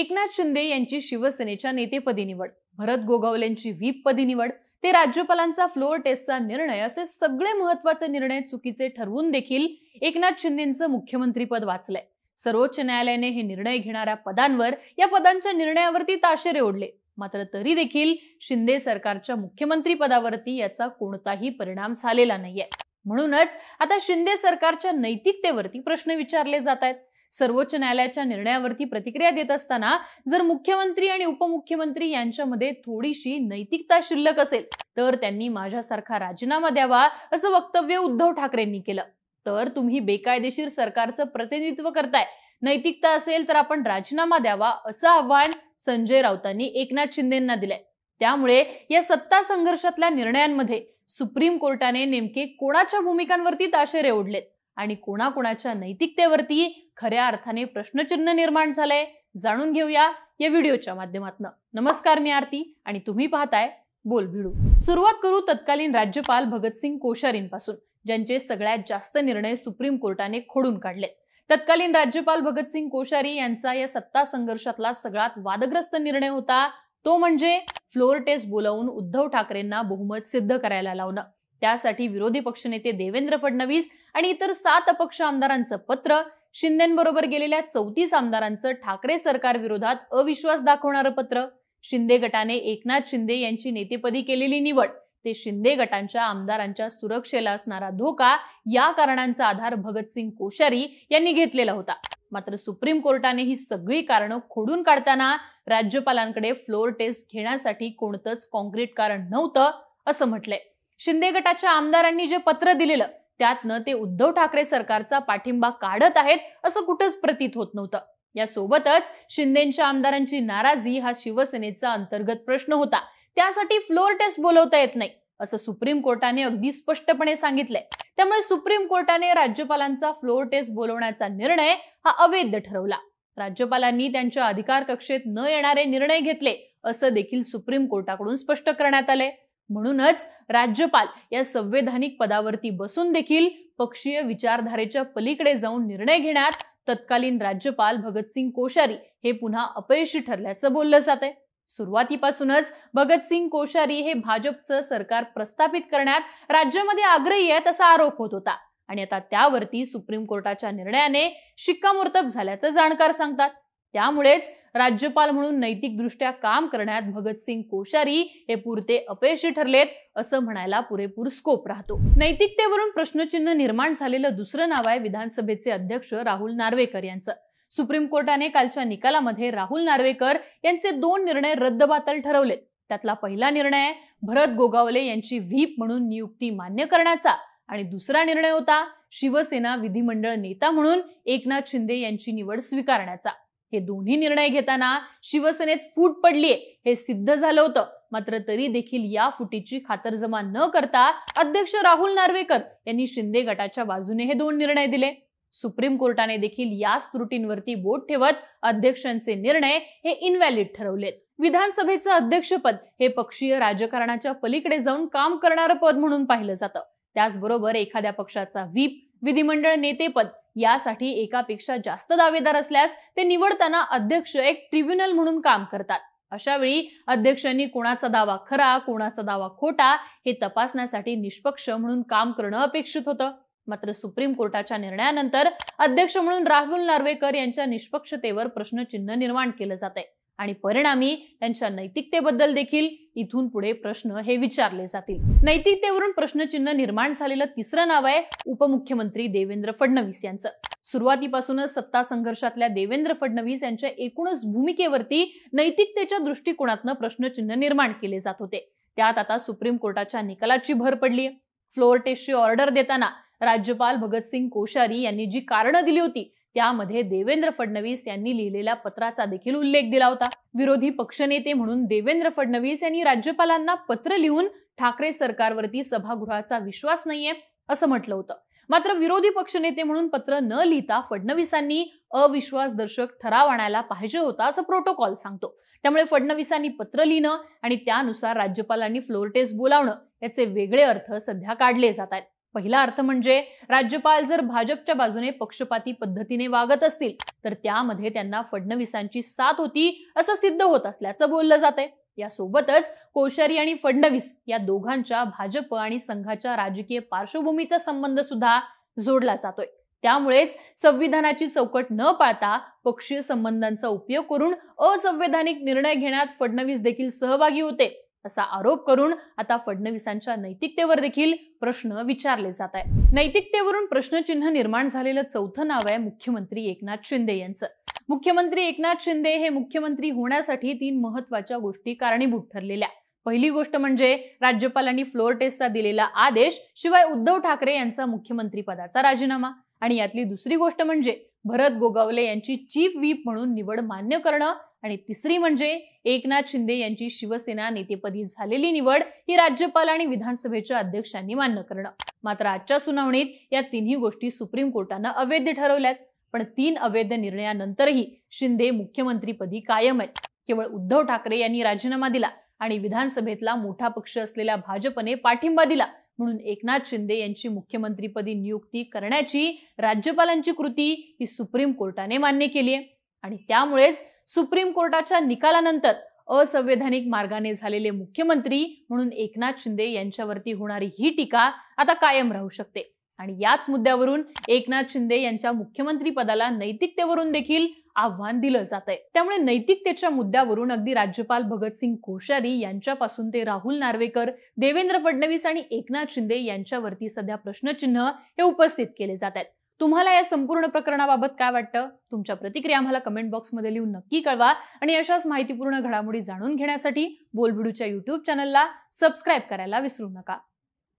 एकनाथ शिंदे यांची शिवसेनेच्या नेतेपदी निवड भरत यांची व्हीप पदी निवड ते राज्यपालांचा फ्लोअर टेस्टचा निर्णय असे सगळे महत्वाचे निर्णय चुकीचे ठरवून देखील एकनाथ शिंदेचं मुख्यमंत्रीपद वाचलंय सर्वोच्च न्यायालयाने हे निर्णय घेणाऱ्या पदांवर या पदांच्या निर्णयावरती ताशेरे ओढले मात्र तरी देखील शिंदे सरकारच्या मुख्यमंत्री पदावरती याचा कोणताही परिणाम झालेला नाहीये म्हणूनच आता शिंदे सरकारच्या नैतिकतेवरती प्रश्न विचारले जात आहेत सर्वोच्च न्यायालयाच्या निर्णयावरती प्रतिक्रिया देत असताना जर मुख्यमंत्री आणि उपमुख्यमंत्री यांच्यामध्ये थोडीशी नैतिकता शिल्लक असेल तर त्यांनी माझ्यासारखा राजीनामा द्यावा असं वक्तव्य उद्धव ठाकरेंनी केलं तर तुम्ही बेकायदेशीर सरकारचं प्रतिनिधित्व करताय नैतिकता असेल तर आपण राजीनामा द्यावा असं आव्हान संजय राऊतांनी एकनाथ शिंदेना दिलंय त्यामुळे या सत्ता संघर्षातल्या निर्णयांमध्ये सुप्रीम कोर्टाने नेमके कोणाच्या भूमिकांवरती ताशेरे ओढलेत आणि कोणाकोणाच्या नैतिकतेवरती खऱ्या अर्थाने प्रश्नचिन्ह निर्माण झालंय जाणून घेऊया या व्हिडिओच्या माध्यमातून नमस्कार मी आरती आणि तुम्ही पाहताय बोल भिडू सुरुवात करू तत्कालीन राज्यपाल भगतसिंग कोश्यारींपासून ज्यांचे सगळ्यात जास्त निर्णय सुप्रीम कोर्टाने खोडून काढले तत्कालीन राज्यपाल भगतसिंग कोश्यारी यांचा या सत्ता संघर्षातला सगळ्यात वादग्रस्त निर्णय होता तो म्हणजे फ्लोअर टेस्ट बोलावून उद्धव ठाकरेंना बहुमत सिद्ध करायला लावणं त्यासाठी विरोधी पक्षनेते देवेंद्र फडणवीस आणि इतर सात अपक्ष आमदारांचं पत्र शिंदेबरोबर गेलेल्या चौतीस आमदारांचं ठाकरे सरकार विरोधात अविश्वास दाखवणारं पत्र शिंदे गटाने एकनाथ शिंदे यांची नेतेपदी केलेली निवड ते शिंदे गटांच्या आमदारांच्या सुरक्षेला असणारा धोका या कारणांचा आधार भगतसिंग कोश्यारी यांनी घेतलेला होता मात्र सुप्रीम कोर्टाने ही सगळी कारणं खोडून काढताना राज्यपालांकडे फ्लोअर टेस्ट घेण्यासाठी कोणतंच कॉन्क्रीट कारण नव्हतं असं म्हटलंय शिंदे गटाच्या आमदारांनी जे पत्र दिलेलं त्यातनं ते उद्धव ठाकरे सरकारचा पाठिंबा काढत आहेत असं कुठंच प्रतीत होत नव्हतं यासोबतच शिंदेच्या आमदारांची नाराजी हा शिवसेनेचा अंतर्गत प्रश्न होता त्यासाठी फ्लोर टेस्ट बोलवता येत नाही असं सुप्रीम कोर्टाने अगदी स्पष्टपणे सांगितलंय त्यामुळे सुप्रीम कोर्टाने राज्यपालांचा फ्लोअर टेस्ट बोलवण्याचा निर्णय हा अवैध ठरवला राज्यपालांनी त्यांच्या अधिकार कक्षेत न येणारे निर्णय घेतले असं देखील सुप्रीम कोर्टाकडून स्पष्ट करण्यात आले म्हणूनच राज्यपाल या संवैधानिक पदावरती बसून देखील पक्षीय विचारधारेच्या पलीकडे जाऊन निर्णय घेण्यात तत्कालीन राज्यपाल भगतसिंग कोश्यारी हे पुन्हा अपयशी ठरल्याचं बोललं जात आहे सुरुवातीपासूनच भगतसिंग कोश्यारी हे भाजपचं सरकार प्रस्थापित करण्यात राज्यामध्ये आग्रही आहेत असा आरोप होत होता आणि आता त्यावरती सुप्रीम कोर्टाच्या निर्णयाने शिक्कामोर्तब झाल्याचं जाणकार सांगतात त्यामुळेच राज्यपाल म्हणून नैतिकदृष्ट्या काम करण्यात भगतसिंग कोश्यारी हे पुरते अपयशी ठरलेत असं म्हणायला पुरेपूर स्कोप राहतो नैतिकतेवरून प्रश्नचिन्ह निर्माण झालेलं दुसरं नाव आहे विधानसभेचे अध्यक्ष राहुल नार्वेकर यांचं सुप्रीम कोर्टाने कालच्या निकालामध्ये राहुल नार्वेकर यांचे दोन निर्णय रद्दबातल ठरवले त्यातला पहिला निर्णय भरत गोगावले यांची व्हीप म्हणून नियुक्ती मान्य करण्याचा आणि दुसरा निर्णय होता शिवसेना विधिमंडळ नेता म्हणून एकनाथ शिंदे यांची निवड स्वीकारण्याचा हे दोन्ही निर्णय घेताना शिवसेनेत फूट पडली हे सिद्ध झालं होतं मात्र तरी देखील या फुटीची खातरजमा न करता अध्यक्ष राहुल नार्वेकर यांनी शिंदे गटाच्या बाजूने हे दोन निर्णय दिले सुप्रीम कोर्टाने देखील या त्रुटींवरती बोट ठेवत अध्यक्षांचे निर्णय हे इनव्हॅलिड ठरवलेत विधानसभेचं अध्यक्षपद हे पक्षीय राजकारणाच्या पलीकडे जाऊन काम करणारं पद म्हणून पाहिलं जातं त्याचबरोबर एखाद्या पक्षाचा व्हीप विधिमंडळ नेतेपद यासाठी एकापेक्षा जास्त दावेदार असल्यास ते निवडताना अध्यक्ष एक ट्रिब्युनल म्हणून काम करतात अशा वेळी अध्यक्षांनी कोणाचा दावा खरा कोणाचा दावा खोटा हे तपासण्यासाठी निष्पक्ष म्हणून काम करणं अपेक्षित होतं मात्र सुप्रीम कोर्टाच्या निर्णयानंतर अध्यक्ष म्हणून राहुल नार्वेकर यांच्या निष्पक्षतेवर प्रश्नचिन्ह निर्माण केलं जात आहे आणि परिणामी त्यांच्या नैतिकतेबद्दल देखील इथून पुढे प्रश्न हे विचारले जातील नैतिकतेवरून प्रश्नचिन्ह निर्माण झालेलं तिसरं नाव आहे उपमुख्यमंत्री देवेंद्र फडणवीस यांचं सुरुवातीपासूनच सत्ता संघर्षातल्या देवेंद्र फडणवीस यांच्या एकूणच भूमिकेवरती नैतिकतेच्या दृष्टिकोनातनं प्रश्नचिन्ह निर्माण केले जात होते त्यात आता सुप्रीम कोर्टाच्या निकालाची भर पडली फ्लोअर टेस्टची ऑर्डर देताना राज्यपाल भगतसिंग कोश्यारी यांनी जी कारणं दिली होती त्यामध्ये देवेंद्र फडणवीस यांनी लिहिलेल्या पत्राचा देखील उल्लेख दिला होता विरोधी पक्षनेते म्हणून देवेंद्र फडणवीस यांनी राज्यपालांना पत्र लिहून ठाकरे सरकारवरती सभागृहाचा विश्वास नाहीये असं म्हटलं होतं मात्र विरोधी पक्षनेते म्हणून पत्र न लिहिता फडणवीसांनी अविश्वासदर्शक ठराव आणायला पाहिजे होता असं प्रोटोकॉल सांगतो त्यामुळे फडणवीसांनी पत्र लिहिणं आणि त्यानुसार राज्यपालांनी फ्लोर टेस्ट बोलावणं याचे वेगळे अर्थ सध्या काढले जात आहेत पहिला अर्थ म्हणजे राज्यपाल जर भाजपच्या बाजूने पक्षपाती पद्धतीने वागत असतील तर त्यामध्ये त्यांना फडणवीसांची साथ होती असं सिद्ध होत असल्याचं बोललं जात आहे यासोबतच कोश्यारी आणि फडणवीस या दोघांच्या भाजप आणि संघाच्या राजकीय पार्श्वभूमीचा संबंध सुद्धा जोडला जातोय त्यामुळेच संविधानाची चौकट न पाळता पक्षीय संबंधांचा उपयोग करून असंवैधानिक निर्णय घेण्यात फडणवीस देखील सहभागी होते असा आरोप करून आता फडणवीसांच्या नैतिकतेवर देखील प्रश्न विचारले जात आहे नैतिकतेवरून प्रश्नचिन्ह निर्माण झालेलं चौथं नाव आहे मुख्यमंत्री एकनाथ शिंदे यांचं मुख्यमंत्री एकनाथ शिंदे हे मुख्यमंत्री होण्यासाठी तीन महत्वाच्या गोष्टी कारणीभूत ठरलेल्या पहिली गोष्ट म्हणजे राज्यपालांनी फ्लोअर टेस्टचा दिलेला आदेश शिवाय उद्धव ठाकरे यांचा पदाचा राजीनामा आणि यातली दुसरी गोष्ट म्हणजे भरत गोगावले यांची चीफ व्हीप म्हणून निवड मान्य करणं आणि तिसरी म्हणजे एकनाथ शिंदे यांची शिवसेना नेतेपदी झालेली निवड ही राज्यपाल आणि विधानसभेच्या अध्यक्षांनी मान्य करणं मात्र आजच्या सुनावणीत या तिन्ही गोष्टी सुप्रीम कोर्टानं अवैध ठरवल्यात पण तीन अवैध निर्णयानंतरही शिंदे मुख्यमंत्रीपदी कायम आहेत केवळ उद्धव ठाकरे यांनी राजीनामा दिला आणि विधानसभेतला मोठा पक्ष असलेल्या भाजपने पाठिंबा दिला म्हणून एकनाथ शिंदे यांची मुख्यमंत्रीपदी नियुक्ती करण्याची राज्यपालांची कृती ही सुप्रीम कोर्टाने मान्य केली आहे आणि त्यामुळेच सुप्रीम कोर्टाच्या निकालानंतर असंवैधानिक मार्गाने झालेले मुख्यमंत्री म्हणून एकनाथ शिंदे यांच्यावरती होणारी ही टीका आता कायम राहू शकते आणि याच मुद्द्यावरून एकनाथ शिंदे यांच्या मुख्यमंत्री पदाला नैतिकतेवरून देखील आव्हान दिलं जात आहे त्यामुळे नैतिकतेच्या मुद्द्यावरून अगदी राज्यपाल भगतसिंग कोश्यारी यांच्यापासून ते राहुल नार्वेकर देवेंद्र फडणवीस आणि एकनाथ शिंदे यांच्यावरती सध्या प्रश्नचिन्ह हे उपस्थित केले जात तुम्हाला या संपूर्ण प्रकरणाबाबत काय वाटतं तुमच्या प्रतिक्रिया आम्हाला कमेंट बॉक्समध्ये लिहून नक्की कळवा आणि अशाच माहितीपूर्ण घडामोडी जाणून घेण्यासाठी बोलबिडूच्या युट्यूब चॅनलला सबस्क्राईब करायला विसरू नका